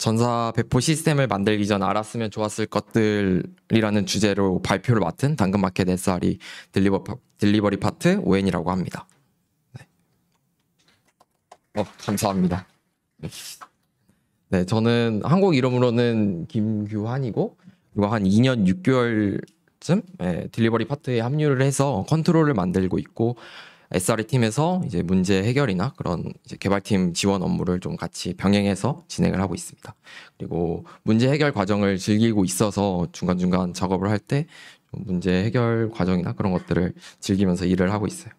전사 배포 시스템을 만들기 전 알았으면 좋았을 것들이라는 주제로 발표를 맡은 당근마켓 SRE 딜리버, 딜리버리 파트 오엔이라고 합니다. 네. 어, 감사합니다. 네, 네 저는 한국 이름으로는 김규환이고, 그리고 한 2년 6개월쯤 네, 예, 딜리버리 파트에 합류를 해서 컨트롤을 만들고 있고, SRE 팀에서 이제 문제 해결이나 그런 개발팀 지원 업무를 좀 같이 병행해서 진행을 하고 있습니다. 그리고 문제 해결 과정을 즐기고 있어서 중간중간 작업을 할 때 문제 해결 과정이나 그런 것들을 즐기면서 일을 하고 있어요.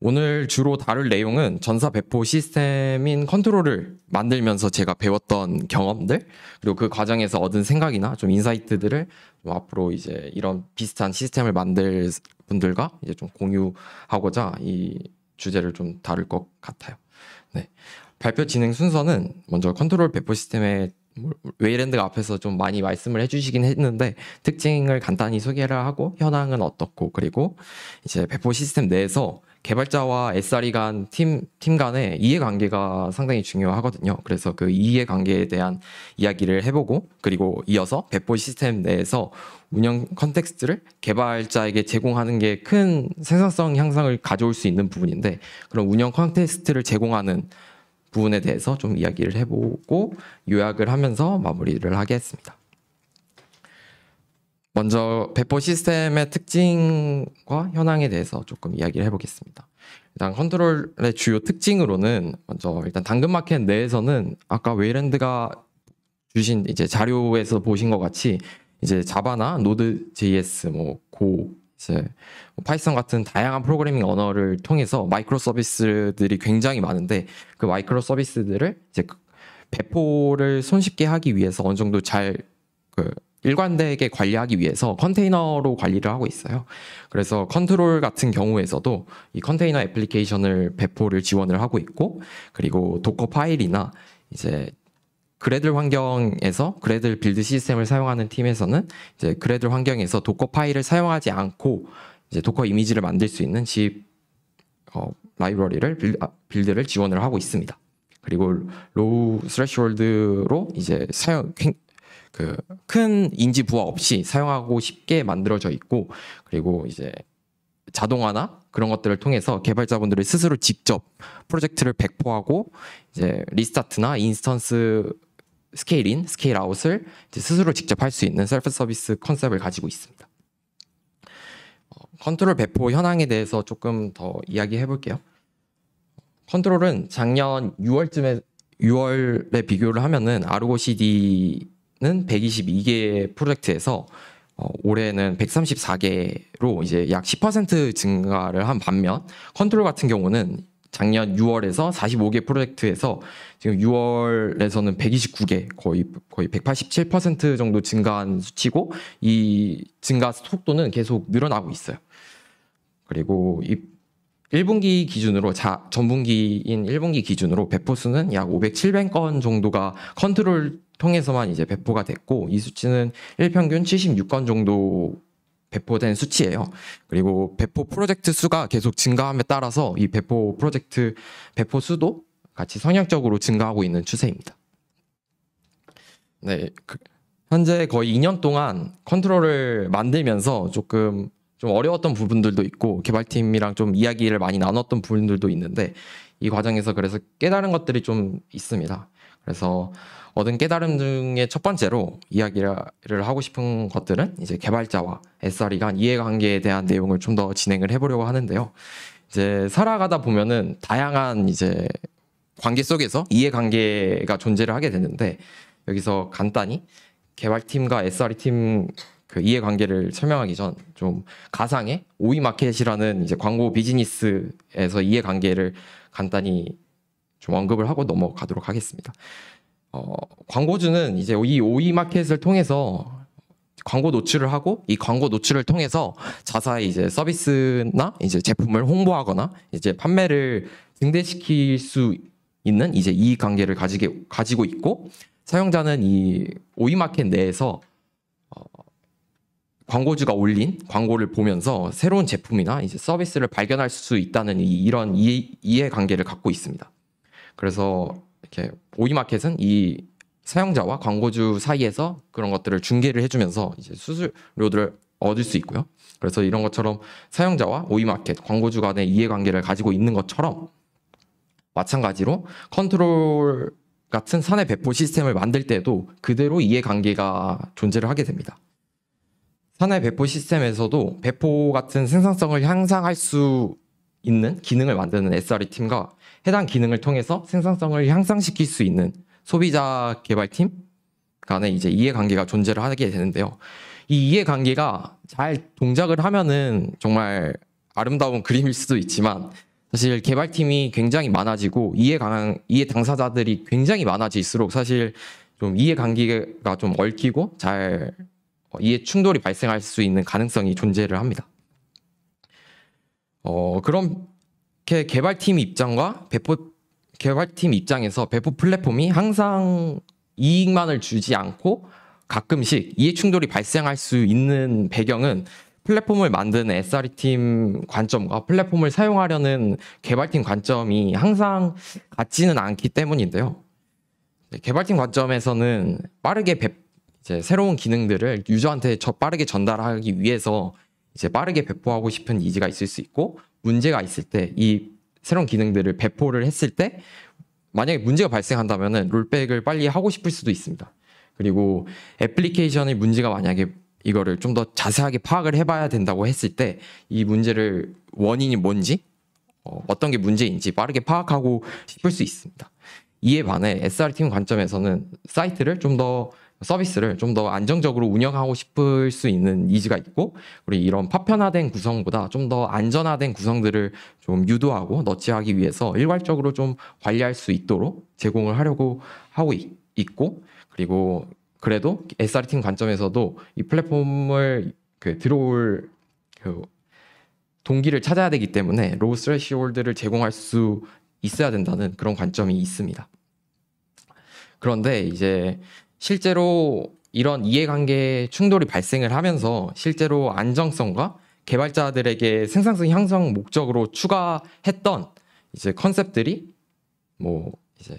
오늘 주로 다룰 내용은 전사 배포 시스템인 컨트롤을 만들면서 제가 배웠던 경험들 그리고 그 과정에서 얻은 생각이나 좀 인사이트들을 좀 뭐 앞으로 이제 이런 비슷한 시스템을 만들 분들과 이제 좀 공유하고자 이 주제를 좀 다룰 것 같아요. 네. 발표 진행 순서는 먼저 컨트롤 배포 시스템의 뭐 웨이랜드가 앞에서 좀 많이 말씀을 해주시긴 했는데 특징을 간단히 소개를 하고 현황은 어떻고 그리고 이제 배포 시스템 내에서 개발자와 SRE 간 팀, 팀 간의 이해관계가 상당히 중요하거든요. 그래서 그 이해관계에 대한 이야기를 해보고 그리고 이어서 배포 시스템 내에서 운영 컨텍스트를 개발자에게 제공하는 게 큰 생산성 향상을 가져올 수 있는 부분인데 그런 운영 컨텍스트를 제공하는 부분에 대해서 좀 이야기를 해보고 요약을 하면서 마무리를 하겠습니다. 먼저 배포 시스템의 특징과 현황에 대해서 조금 이야기를 해보겠습니다. 일단 컨트롤의 주요 특징으로는 먼저 일단 당근마켓 내에서는 아까 웨이랜드가 주신 이제 자료에서 보신 것 같이 이제 자바나 노드 JS 뭐 고, 이제 뭐 파이썬 같은 다양한 프로그래밍 언어를 통해서 마이크로 서비스들이 굉장히 많은데 그 마이크로 서비스들을 이제 그 배포를 손쉽게 하기 위해서 어느 정도 잘그 일관되게 관리하기 위해서 컨테이너로 관리를 하고 있어요. 그래서 컨트롤 같은 경우에서도 이 컨테이너 애플리케이션을 배포를 지원을 하고 있고 그리고 도커 파일이나 이제 그래들 환경에서 그래들 빌드 시스템을 사용하는 팀에서는 이제 그래들 환경에서 도커 파일을 사용하지 않고 이제 도커 이미지를 만들 수 있는 집 어, 라이브러리를 빌드, 아, 빌드를 지원을 하고 있습니다. 그리고 로우 스레시홀드로 이제 사용 그큰 인지 부하 없이 사용하고 쉽게 만들어져 있고 그리고 이제 자동화나 그런 것들을 통해서 개발자분들이 스스로 직접 프로젝트를 배포하고 이제 리스타트나 인스턴스 스케일인, 스케일아웃을 스스로 직접 할 수 있는 셀프 서비스 컨셉을 가지고 있습니다. 어, 컨트롤 배포 현황에 대해서 조금 더 이야기해 볼게요. 컨트롤은 작년 6월쯤에 6월에 비교를 하면은 아르고 CD 올해는 122개 프로젝트에서 어, 올해는 134개로 이제 약 10% 증가를 한 반면 컨트롤 같은 경우는 작년 6월에서 45개 프로젝트에서 지금 6월에서는 129개 거의 거의 187% 정도 증가한 수치고 이 증가 속도는 계속 늘어나고 있어요. 그리고 이 1분기 기준으로 자, 전분기인 1분기 기준으로 배포 수는 약 500, 7건 정도가 컨트롤 통해서만 이제 배포가 됐고 이 수치는 일평균 76건 정도 배포된 수치예요. 그리고 배포 프로젝트 수가 계속 증가함에 따라서 이 배포 프로젝트 배포 수도 같이 성향적으로 증가하고 있는 추세입니다. 네, 그, 현재 거의 2년 동안 컨트롤을 만들면서 조금 좀 어려웠던 부분들도 있고 개발팀이랑 좀 이야기를 많이 나눴던 부분들도 있는데 이 과정에서 그래서 깨달은 것들이 좀 있습니다. 그래서 얻은 깨달음 중에 첫 번째로 이야기를 하고 싶은 것들은 이제 개발자와 SRE 간 이해관계에 대한 내용을 좀 더 진행을 해보려고 하는데요. 이제 살아가다 보면은 다양한 이제 관계 속에서 이해관계가 존재를 하게 되는데 여기서 간단히 개발팀과 SRE 팀그 이해관계를 설명하기 전 좀 가상의 오이마켓이라는 이제 광고 비즈니스에서 이해관계를 간단히 좀 언급을 하고 넘어가도록 하겠습니다. 어, 광고주는 이제 이 오이마켓을 통해서 광고 노출을 하고 이 광고 노출을 통해서 자사의 이제 서비스나 이제 제품을 홍보하거나 이제 판매를 증대시킬 수 있는 이제 이익 관계를 가지게 가지고 있고 사용자는 이 오이마켓 내에서 광고주가 올린 광고를 보면서 새로운 제품이나 이제 서비스를 발견할 수 있다는 이, 런 이해관계를 갖고 있습니다. 그래서 이렇게 오이마켓은 이 사용자와 광고주 사이에서 그런 것들을 중계를 해주면서 이제 수수료들을 얻을 수 있고요. 그래서 이런 것처럼 사용자와 오이마켓, 광고주 간의 이해관계를 가지고 있는 것처럼 마찬가지로 컨트롤 같은 사내 배포 시스템을 만들 때도 그대로 이해관계가 존재를 하게 됩니다. 사내 배포 시스템에서도 배포 같은 생산성을 향상할 수 있는 기능을 만드는 SRE 팀과 해당 기능을 통해서 생산성을 향상시킬 수 있는 소비자 개발팀 간에 이제 이해관계가 존재를 하게 되는데요. 이 이해관계가 잘 동작을 하면은 정말 아름다운 그림일 수도 있지만 사실 개발팀이 굉장히 많아지고 이해 강 이해 당사자들이 굉장히 많아질수록 사실 좀 이해관계가 좀 얽히고 잘 어, 이에 충돌이 발생할 수 있는 가능성이 존재를 합니다. 어, 그렇게 개발팀 입장과 배포 개발팀 입장에서 배포 플랫폼이 항상 이익만을 주지 않고 가끔씩 이해 충돌이 발생할 수 있는 배경은 플랫폼을 만드 SRE 팀 관점과 플랫폼을 사용하려는 개발팀 관점이 항상 같지는 않기 때문인데요. 네, 개발팀 관점에서는 빠르게 배, 이제 새로운 기능들을 유저한테 저 빠르게 전달하기 위해서 이제 빠르게 배포하고 싶은 니즈가 있을 수 있고 문제가 있을 때 이 새로운 기능들을 배포를 했을 때 만약에 문제가 발생한다면 롤백을 빨리 하고 싶을 수도 있습니다. 그리고 애플리케이션의 문제가 만약에 이거를 좀 더 자세하게 파악을 해봐야 된다고 했을 때 이 문제를 원인이 뭔지 어, 어떤 게 문제인지 빠르게 파악하고 싶을 수 있습니다. 이에 반해 SR팀 관점에서는 사이트를 좀더 서비스를 좀 더 안정적으로 운영하고 싶을 수 있는 이즈가 있고 우리 이런 파편화된 구성보다 좀 더 안전화된 구성들을 좀 유도하고 너치하기 위해서 일괄적으로 좀 관리할 수 있도록 제공을 하려고 하고 있, 고 그리고 그래도 SR 팀 관점에서도 이 플랫폼을 그 들어올 그 동기를 찾아야 되기 때문에 로우 스레시홀드를 제공할 수 있어야 된다는 그런 관점이 있습니다. 그런데 이제 실제로 이런 이해관계 충돌이 발생을 하면서 실제로 안정성과 개발자들에게 생산성 향상 목적으로 추가했던 이제 컨셉들이 뭐 이제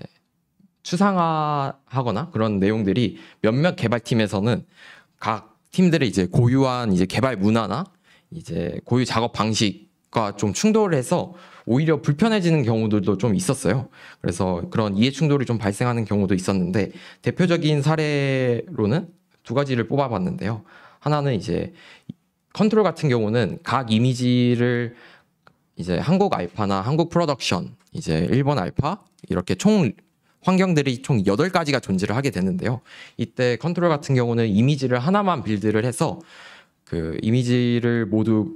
추상화하거나 그런 내용들이 몇몇 개발팀에서는 각 팀들의 이제 고유한 이제 개발 문화나 이제 고유 작업 방식 가좀 충돌해서 오히려 불편해지는 경우들도 좀 있었어요. 그래서 그런 이해 충돌이 좀 발생하는 경우도 있었는데 대표적인 사례로는 두 가지를 뽑아봤는데요. 하나는 이제 컨트롤 같은 경우는 각 이미지를 이제 한국 알파나 한국 프로덕션, 이제 일본 알파 이렇게 총 환경들이 총 8가지가 존재를 하게 되는데요. 이때 컨트롤 같은 경우는 이미지를 하나만 빌드를 해서 그 이미지를 모두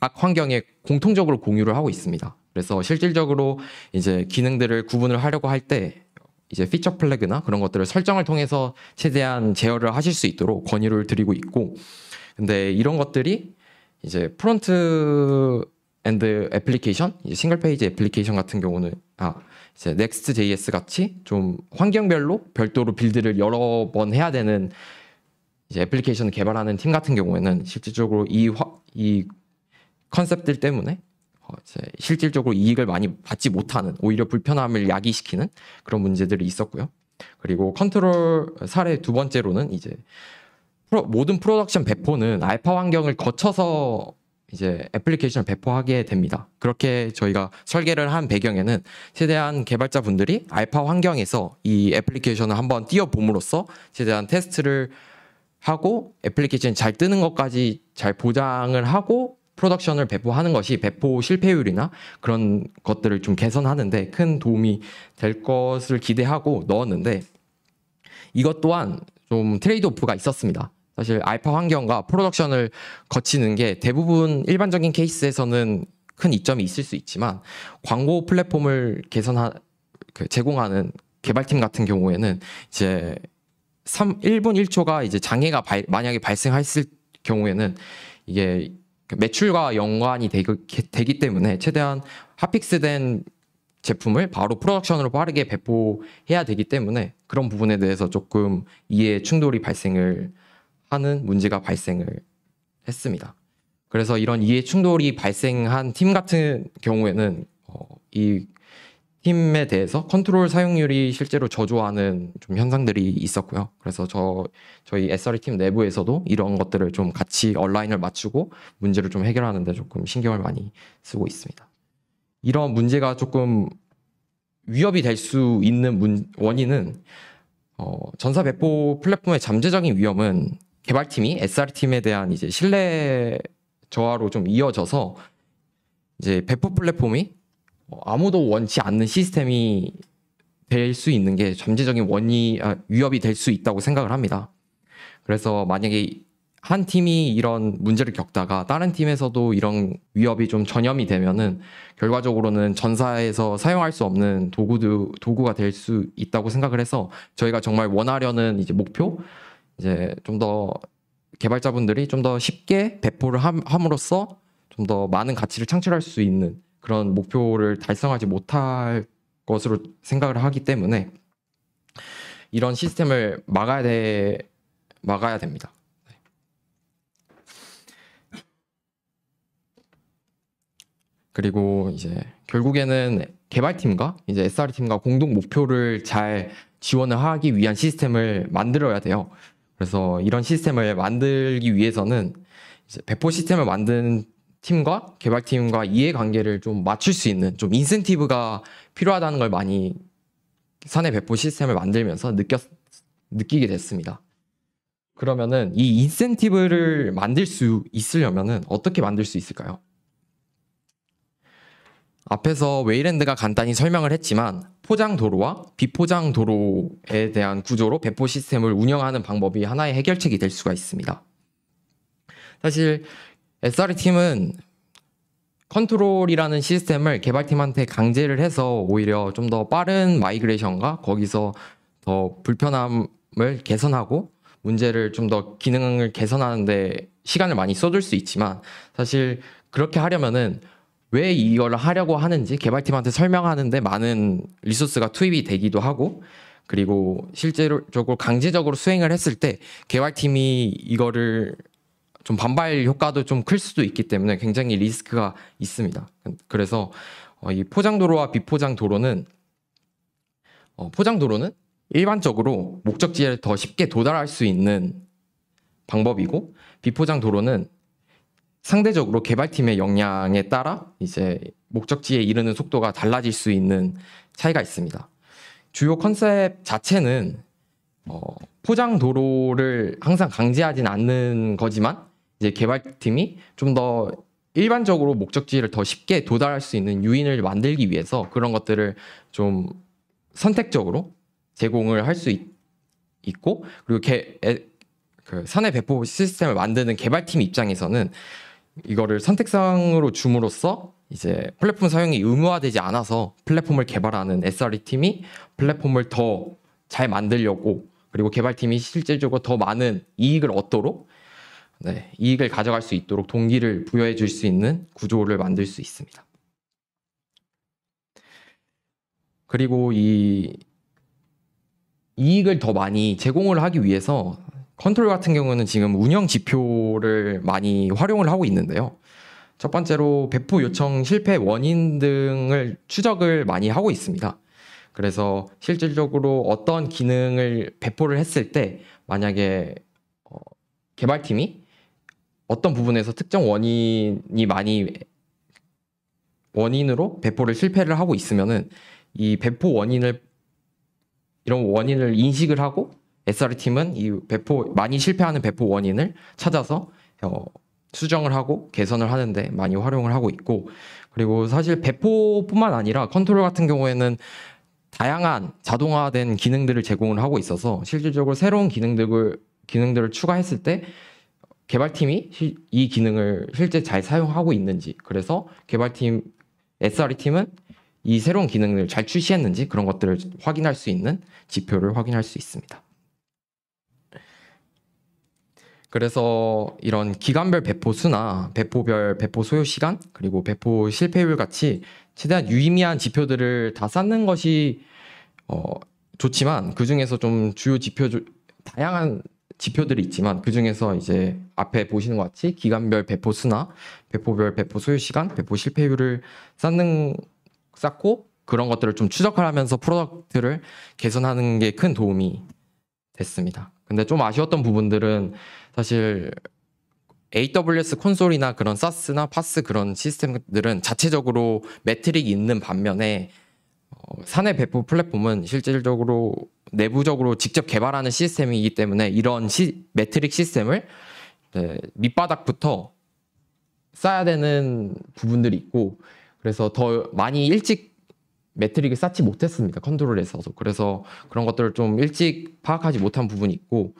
환경에 공통적으로 공유를 하고 있습니다. 그래서 실질적으로 이제 기능들을 구분을 하려고 할 때 이제 피처 플래그나 그런 것들을 설정을 통해서 최대한 제어를 하실 수 있도록 권유를 드리고 있고 근데 이런 것들이 이제 프론트 엔드 애플리케이션, 싱글 페이지 애플리케이션 같은 경우는 아 이제 n e x j s 같이 좀 환경별로 별도로 빌드를 여러 번 해야 되는 이제 애플리케이션을 개발하는 팀 같은 경우에는 실질적으로 이, 이 컨셉들 때문에 어, 실질적으로 이익을 많이 받지 못하는 오히려 불편함을 야기시키는 그런 문제들이 있었고요. 그리고 컨트롤 사례 두 번째로는 이제 프로, 모든 프로덕션 배포는 알파 환경을 거쳐서 이제 애플리케이션을 배포하게 됩니다. 그렇게 저희가 설계를 한 배경에는 최대한 개발자분들이 알파 환경에서 이 애플리케이션을 한번 띄어봄으로써 최대한 테스트를 하고 애플리케이션이 잘 뜨는 것까지 잘 보장을 하고 프로덕션을 배포하는 것이 배포 실패율이나 그런 것들을 좀 개선하는데 큰 도움이 될 것을 기대하고 넣었는데 이것 또한 좀 트레이드 오프가 있었습니다. 사실 알파 환경과 프로덕션을 거치는 게 대부분 일반적인 케이스에서는 큰 이점이 있을 수 있지만 광고 플랫폼을 개선하 그 제공하는 개발팀 같은 경우에는 이제 3 1분 1초가 이제 장애가 발, 만약에 발생했을 경우에는 이게 그 매출과 연관이 되기, 때문에 최대한 핫픽스된 제품을 바로 프로덕션으로 빠르게 배포해야 되기 때문에 그런 부분에 대해서 조금 이해 충돌이 발생을 하는 문제가 발생을 했습니다. 그래서 이런 이해 충돌이 발생한 팀 같은 경우에는 어, 이 팀에 대해서 컨트롤 사용률이 실제로 저조하는 좀 현상들이 있었고요. 그래서 저 저희 SRE 팀 내부에서도 이런 것들을 좀 같이 얼라인을 맞추고 문제를 좀 해결하는데 조금 신경을 많이 쓰고 있습니다. 이런 문제가 조금 위협이 될 수 있는 문, 원인은 어, 전사 배포 플랫폼의 잠재적인 위험은 개발팀이 SR 팀에 대한 이제 신뢰 저하로 좀 이어져서 이제 배포 플랫폼이 어, 아무도 원치 않는 시스템이 될 수 있는 게 잠재적인 원이 아, 위협이 될 수 있다고 생각을 합니다. 그래서 만약에 한 팀이 이런 문제를 겪다가 다른 팀에서도 이런 위협이 좀 전염이 되면은 결과적으로는 전사에서 사용할 수 없는 도구도 도구가 될 수 있다고 생각을 해서 저희가 정말 원하려는 이제 목표 이제 좀 더 개발자분들이 좀 더 쉽게 배포를 함, 함으로써 좀 더 많은 가치를 창출할 수 있는 그런 목표를 달성하지 못할 것으로 생각을 하기 때문에 이런 시스템을 막아야 돼 막아야 됩니다. 네. 그리고 이제 결국에는 개발팀과 이제 SR 팀과 공동 목표를 잘 지원을 하기 위한 시스템을 만들어야 돼요. 그래서 이런 시스템을 만들기 위해서는 배포 시스템을 만든 팀과 개발팀과 이해관계를 좀 맞출 수 있는 좀 인센티브가 필요하다는 걸 많이 사내 배포 시스템을 만들면서 느꼈, 느끼게 됐습니다. 그러면은 이 인센티브를 만들 수 있으려면은 어떻게 만들 수 있을까요? 앞에서 웨이랜드가 간단히 설명을 했지만 포장 도로와 비포장 도로에 대한 구조로 배포 시스템을 운영하는 방법이 하나의 해결책이 될 수가 있습니다. 사실 SRE 팀은 컨트롤이라는 시스템을 개발팀한테 강제를 해서 오히려 좀 더 빠른 마이그레이션과 거기서 더 불편함을 개선하고 문제를 좀 더 기능을 개선하는데 시간을 많이 써줄 수 있지만 사실 그렇게 하려면은 왜 이걸 하려고 하는지 개발팀한테 설명하는데 많은 리소스가 투입이 되기도 하고 그리고 실제로 강제적으로 수행을 했을 때 개발팀이 이거를 좀 반발 효과도 좀 클 수도 있기 때문에 굉장히 리스크가 있습니다. 그래서 어, 이 포장도로와 비포장도로는 어, 포장도로는 일반적으로 목적지에 더 쉽게 도달할 수 있는 방법이고 비포장도로는 상대적으로 개발팀의 역량에 따라 이제 목적지에 이르는 속도가 달라질 수 있는 차이가 있습니다. 주요 컨셉 자체는 어, 포장 도로를 항상 강제하진 않는 거지만 이제 개발팀이 좀 더 일반적으로 목적지를 더 쉽게 도달할 수 있는 유인을 만들기 위해서 그런 것들을 좀 선택적으로 제공을 할 수 있고 그리고 개, 에, 그 사내 배포 시스템을 만드는 개발팀 입장에서는 이거를 선택사항으로 줌으로써 이제 플랫폼 사용이 의무화되지 않아서 플랫폼을 개발하는 SRE 팀이 플랫폼을 더 잘 만들려고 그리고 개발팀이 실질적으로 더 많은 이익을 얻도록 네, 이익을 가져갈 수 있도록 동기를 부여해 줄 수 있는 구조를 만들 수 있습니다. 그리고 이 이익을 더 많이 제공을 하기 위해서 컨트롤 같은 경우는 지금 운영 지표를 많이 활용을 하고 있는데요. 첫 번째로 배포 요청 실패 원인 등을 추적을 많이 하고 있습니다. 그래서 실질적으로 어떤 기능을 배포를 했을 때 만약에 어, 개발팀이 어떤 부분에서 특정 원인이 많이 원인으로 배포를 실패를 하고 있으면은 이 배포 원인을 이런 원인을 인식을 하고 SR 팀은 이 배포 많이 실패하는 배포 원인을 찾아서 어, 수정을 하고 개선을 하는데 많이 활용을 하고 있고 그리고 사실 배포뿐만 아니라 컨트롤 같은 경우에는 다양한 자동화된 기능들을 제공을 하고 있어서 실질적으로 새로운 기능들을 기능들을 추가했을 때 개발팀이 이 기능을 실제 잘 사용하고 있는지 그래서 개발팀 SRE 팀은 이 새로운 기능을 잘 출시했는지 그런 것들을 확인할 수 있는 지표를 확인할 수 있습니다. 그래서 이런 기간별 배포 수나 배포별 배포 소요 시간 그리고 배포 실패율 같이 최대한 유의미한 지표들을 다 쌓는 것이 어, 좋지만 그 중에서 좀 주요 지표 다양한 지표들이 있지만 그 중에서 이제 앞에 보시는 것 같이 기간별 배포 수나 배포별 배포 소요 시간, 배포 실패율을 쌓는 쌓고 그런 것들을 좀 추적하면서 프로덕트를 개선하는 게 큰 도움이 됐습니다. 근데 좀 아쉬웠던 부분들은 사실 AWS 콘솔이나 그런 사스나 파스 그런 시스템들은 자체적으로 매트릭이 있는 반면에 어, 사내 배포 플랫폼은 실질적으로 내부적으로 직접 개발하는 시스템이기 때문에 이런 시, 매트릭 시스템을 네, 밑바닥부터 쌓아야 되는 부분들이 있고 그래서 더 많이 일찍 매트릭을 쌓지 못했습니다 컨트롤에서도 그래서 그런 것들을 좀 일찍 파악하지 못한 부분이 있고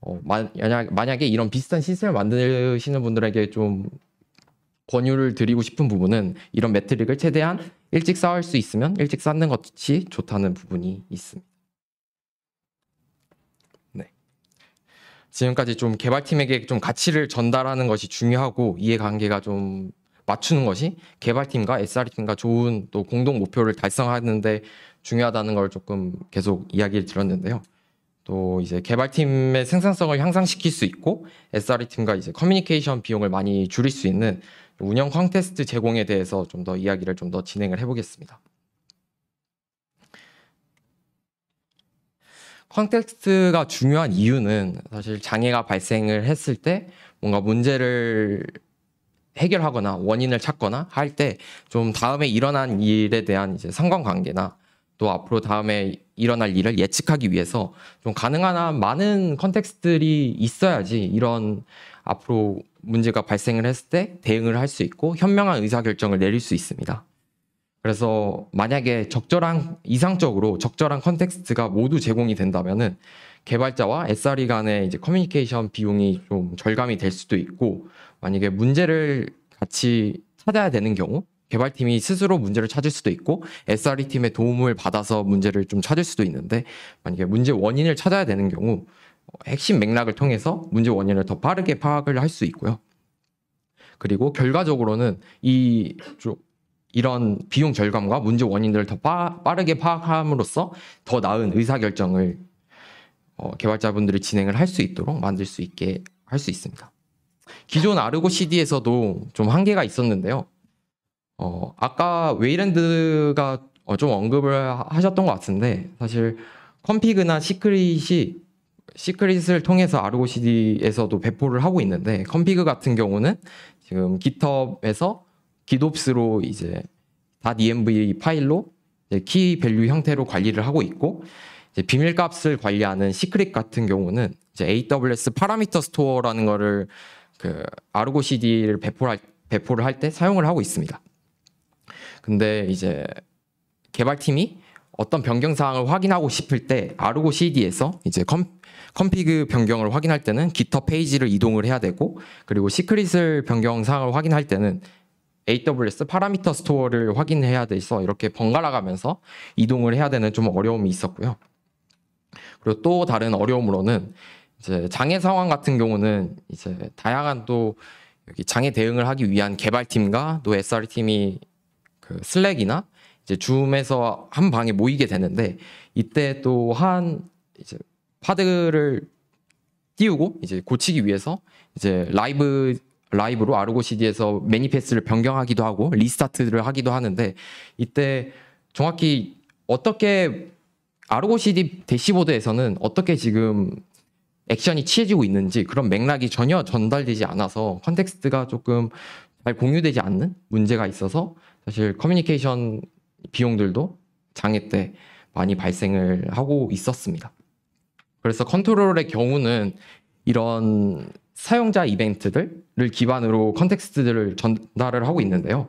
어, 만약 만약에 이런 비슷한 시스템을 만드시는 분들에게 좀 권유를 드리고 싶은 부분은 이런 매트릭을 최대한 일찍 쌓을 수 있으면 일찍 쌓는 것이 좋다는 부분이 있습니다. 지금까지 좀 개발팀에게 좀 가치를 전달하는 것이 중요하고 이해관계가 좀 맞추는 것이 개발팀과 SR팀과 좋은 또 공동 목표를 달성하는데 중요하다는 걸 조금 계속 이야기를 드렸는데요. 또 이제 개발팀의 생산성을 향상시킬 수 있고 SR팀과 이제 커뮤니케이션 비용을 많이 줄일 수 있는 운영 황 테스트 제공에 대해서 좀 더 이야기를 좀 더 진행을 해보겠습니다. 컨텍스트가 중요한 이유는 사실 장애가 발생을 했을 때 뭔가 문제를 해결하거나 원인을 찾거나 할 때 좀 다음에 일어난 일에 대한 이제 상관관계나 또 앞으로 다음에 일어날 일을 예측하기 위해서 좀 가능한 한 많은 컨텍스트들이 있어야지 이런 앞으로 문제가 발생을 했을 때 대응을 할 수 있고 현명한 의사결정을 내릴 수 있습니다. 그래서 만약에 적절한 이상적으로 적절한 컨텍스트가 모두 제공이 된다면은 개발자와 SRE 간의 이제 커뮤니케이션 비용이 좀 절감이 될 수도 있고 만약에 문제를 같이 찾아야 되는 경우 개발팀이 스스로 문제를 찾을 수도 있고 SRE 팀의 도움을 받아서 문제를 좀 찾을 수도 있는데 만약에 문제 원인을 찾아야 되는 경우 핵심 맥락을 통해서 문제 원인을 더 빠르게 파악을 할 수 있고요. 그리고 결과적으로는 이 이런 비용 절감과 문제 원인들을 더 빠르게 파악함으로써 더 나은 의사결정을 어, 개발자분들이 진행을 할 수 있도록 만들 수 있게 할 수 있습니다. 기존 아르고 CD에서도 좀 한계가 있었는데요. 어, 아까 웨이랜드가 어, 좀 언급을 하셨던 것 같은데 사실 컴피그나 시크릿이 시크릿을 통해서 아르고 CD에서도 배포를 하고 있는데 컴피그 같은 경우는 지금 GitHub에서 기돕스로 이제 다 .env 파일로 키 밸류 형태로 관리를 하고 있고 비밀값을 관리하는 시크릿 같은 경우는 이제 AWS 파라미터 스토어라는 거를 그 아르고 CD를 배포할 배포를 할 때 사용을 하고 있습니다. 근데 이제 개발팀이 어떤 변경 사항을 확인하고 싶을 때 아르고 CD에서 이제 컴, 컴피그 변경을 확인할 때는 기터 페이지를 이동을 해야 되고 그리고 시크릿을 변경 사항을 확인할 때는 AWS 파라미터 스토어를 확인해야 돼서 이렇게 번갈아 가면서 이동을 해야 되는 좀 어려움이 있었고요. 그리고 또 다른 어려움으로는 이제 장애 상황 같은 경우는 이제 다양한 또 여기 장애 대응을 하기 위한 개발팀과 또 SR 팀이 그 슬랙이나 이제 줌에서 한 방에 모이게 되는데 이때 또한 이제 파드를 띄우고 이제 고치기 위해서 이제 라이브 라이브로 아르고시디에서 매니페스를 변경하기도 하고 리스타트를 하기도 하는데 이때 정확히 어떻게 아르고시디 대시보드에서는 어떻게 지금 액션이 취해지고 있는지 그런 맥락이 전혀 전달되지 않아서 컨텍스트가 조금 잘 공유되지 않는 문제가 있어서 사실 커뮤니케이션 비용들도 장애 때 많이 발생을 하고 있었습니다. 그래서 컨트롤의 경우는 이런 사용자 이벤트들 를 기반으로 컨텍스트들을 전달을 하고 있는데요.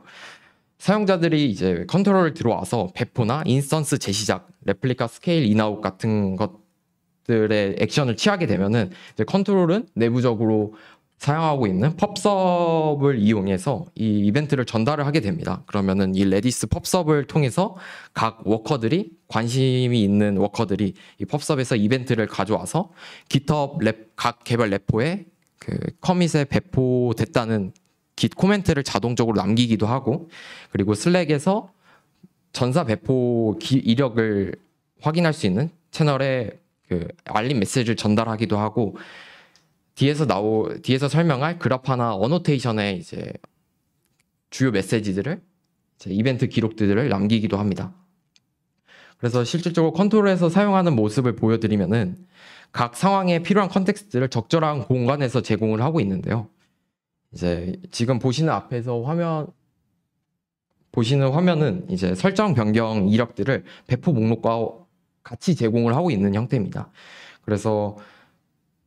사용자들이 이제 컨트롤을 들어와서 배포나 인스턴스 재시작, 레플리카 스케일 인아웃 같은 것들의 액션을 취하게 되면은 이제 컨트롤은 내부적으로 사용하고 있는 펍섭을 이용해서 이 이벤트를 전달을 하게 됩니다. 그러면은 이 레디스 펍섭을 통해서 각 워커들이 관심이 있는 워커들이 이 펍섭에서 이벤트를 가져와서 GitHub 랩, 각 개발 레포에 그 커밋에 배포됐다는 git 코멘트를 자동적으로 남기기도 하고 그리고 슬랙에서 전사 배포 기, 이력을 확인할 수 있는 채널에 그 알림 메시지를 전달하기도 하고 뒤에서 나오 뒤에서 설명할 그래파나 어노테이션에 이제 주요 메시지들을 이벤트 기록들을 남기기도 합니다. 그래서 실질적으로 컨트롤에서 사용하는 모습을 보여드리면은 각 상황에 필요한 컨텍스트를 적절한 공간에서 제공을 하고 있는데요. 이제 지금 보시는 앞에서 화면 보시는 화면은 이제 설정 변경 이력들을 배포 목록과 같이 제공을 하고 있는 형태입니다. 그래서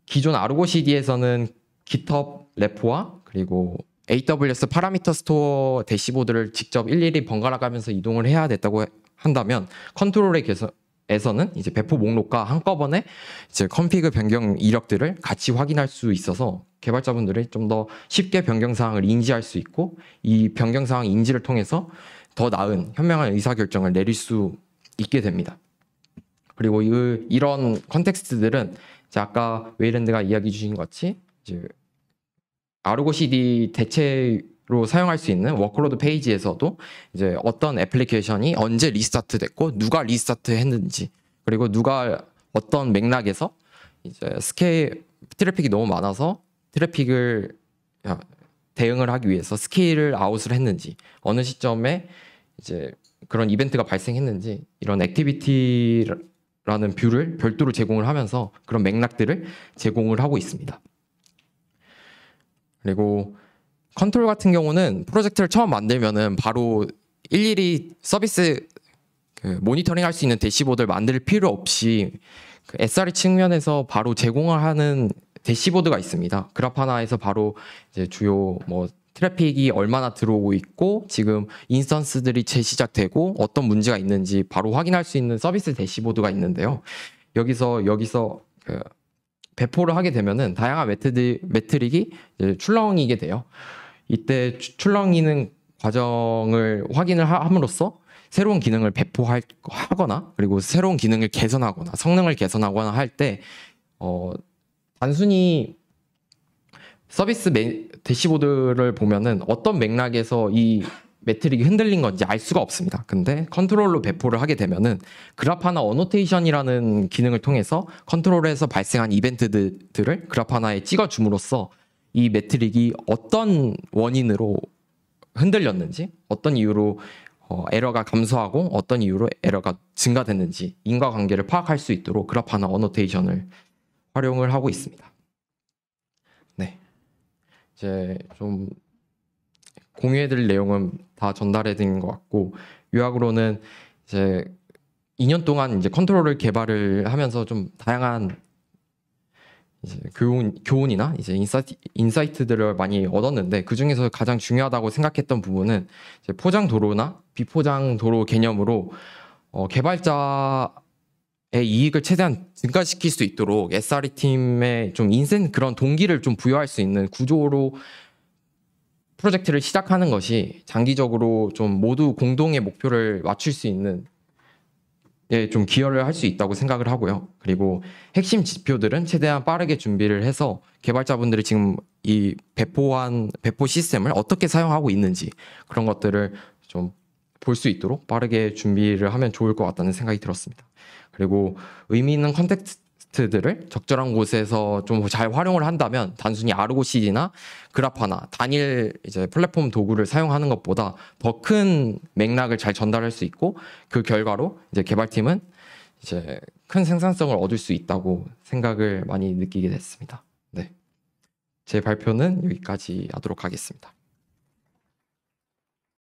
기존 아르고 CD에서는 GitHub 레포와 그리고 AWS 파라미터 스토어 대시보드를 직접 일일이 번갈아 가면서 이동을 해야 됐다고 한다면 컨트롤의 개선, 에서는 이제 배포 목록과 한꺼번에 이제 컴피그 변경 이력들을 같이 확인할 수 있어서 개발자분들이 좀 더 쉽게 변경 사항을 인지할 수 있고 이 변경 사항 인지를 통해서 더 나은 현명한 의사 결정을 내릴 수 있게 됩니다. 그리고 이, 런 컨텍스트들은 아까 웨일랜드가 이야기 주신 것 같이 이제 아르고 CD 대체 로 사용할 수 있는 워크로드 페이지에서도 이제 어떤 애플리케이션이 언제 리스타트 됐고 누가 리스타트 했는지 그리고 누가 어떤 맥락에서 이제 스케일 트래픽이 너무 많아서 트래픽을 아, 대응을 하기 위해서 스케일을 아웃을 했는지 어느 시점에 이제 그런 이벤트가 발생했는지 이런 액티비티라는 뷰를 별도로 제공을 하면서 그런 맥락들을 제공을 하고 있습니다. 그리고 컨트롤 같은 경우는 프로젝트를 처음 만들면은 바로 일일이 서비스 그 모니터링 할 수 있는 대시보드를 만들 필요 없이 그 SRE 측면에서 바로 제공을 하는 대시보드가 있습니다. 그라파나에서 바로 이제 주요 뭐 트래픽이 얼마나 들어오고 있고 지금 인스턴스들이 재시작되고 어떤 문제가 있는지 바로 확인할 수 있는 서비스 대시보드가 있는데요. 여기서 여기서 그 배포를 하게 되면은 다양한 매트드, 매트릭이 출렁이게 돼요. 이때 출렁이는 과정을 확인을 함으로써 새로운 기능을 배포하거나 그리고 새로운 기능을 개선하거나 성능을 개선하거나 할 때 어, 단순히 서비스 매, 대시보드를 보면은 어떤 맥락에서 이 매트릭이 흔들린 건지 알 수가 없습니다. 근데 컨트롤로 배포를 하게 되면은 그라파나 어노테이션이라는 기능을 통해서 컨트롤에서 발생한 이벤트들을 그라파나에 찍어줌으로써 이 매트릭이 어떤 원인으로 흔들렸는지 어떤 이유로 어, 에러가 감소하고 어떤 이유로 에러가 증가됐는지 인과관계를 파악할 수 있도록 그라파나 어노테이션을 활용을 하고 있습니다. 네, 이제 좀 공유해드릴 내용은 다 전달해드린 것 같고 요약으로는 이제 2년 동안 이제 컨트롤을 개발을 하면서 좀 다양한 이제 교훈, 교훈이나 이제 인사이트, 인사이트들을 많이 얻었는데 그 중에서 가장 중요하다고 생각했던 부분은 이제 포장 도로나 비포장 도로 개념으로 어, 개발자의 이익을 최대한 증가시킬 수 있도록 SRE 팀에좀 인센 그런 동기를 좀 부여할 수 있는 구조로 프로젝트를 시작하는 것이 장기적으로 좀 모두 공동의 목표를 맞출 수 있는 예, 좀 기여를 할 수 있다고 생각을 하고요. 그리고 핵심 지표들은 최대한 빠르게 준비를 해서 개발자분들이 지금 이 배포한 배포 시스템을 어떻게 사용하고 있는지 그런 것들을 좀 볼 수 있도록 빠르게 준비를 하면 좋을 것 같다는 생각이 들었습니다. 그리고 의미 있는 컨텍스트 텍스트들을 적절한 곳에서 좀 잘 활용을 한다면 단순히 아르고시나 디 그라파나 단일 이제 플랫폼 도구를 사용하는 것보다 더 큰 맥락을 잘 전달할 수 있고 그 결과로 이제 개발팀은 이제 큰 생산성을 얻을 수 있다고 생각을 많이 느끼게 됐습니다. 네. 제 발표는 여기까지 하도록 하겠습니다.